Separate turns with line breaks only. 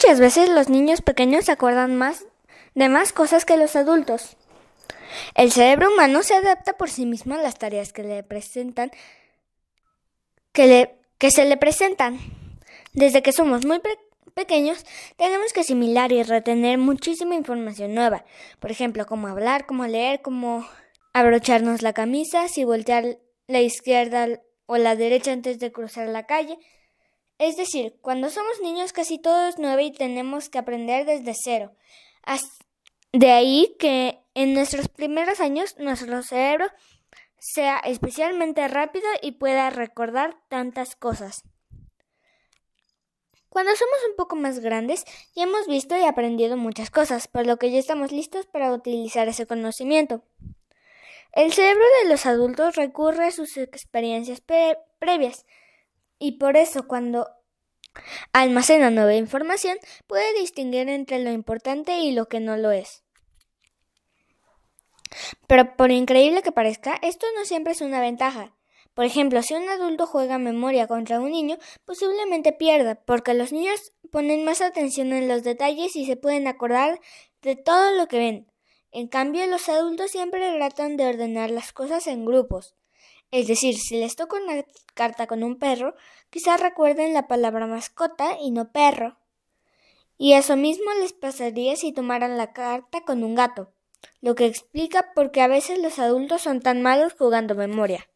Muchas veces los niños pequeños se acuerdan más de más cosas que los adultos. El cerebro humano se adapta por sí mismo a las tareas que le presentan que, le, que se le presentan. Desde que somos muy pequeños, tenemos que asimilar y retener muchísima información nueva. Por ejemplo, cómo hablar, cómo leer, cómo abrocharnos la camisa, si voltear la izquierda o la derecha antes de cruzar la calle, es decir, cuando somos niños casi todos es nuevo y tenemos que aprender desde cero. De ahí que en nuestros primeros años nuestro cerebro sea especialmente rápido y pueda recordar tantas cosas. Cuando somos un poco más grandes, ya hemos visto y aprendido muchas cosas, por lo que ya estamos listos para utilizar ese conocimiento. El cerebro de los adultos recurre a sus experiencias previas, y por eso cuando almacena nueva información puede distinguir entre lo importante y lo que no lo es. Pero por increíble que parezca, esto no siempre es una ventaja. Por ejemplo, si un adulto juega memoria contra un niño, posiblemente pierda, porque los niños ponen más atención en los detalles y se pueden acordar de todo lo que ven. En cambio, los adultos siempre tratan de ordenar las cosas en grupos. Es decir, si les toca una carta con un perro, quizás recuerden la palabra mascota y no perro. Y eso mismo les pasaría si tomaran la carta con un gato, lo que explica por qué a veces los adultos son tan malos jugando memoria.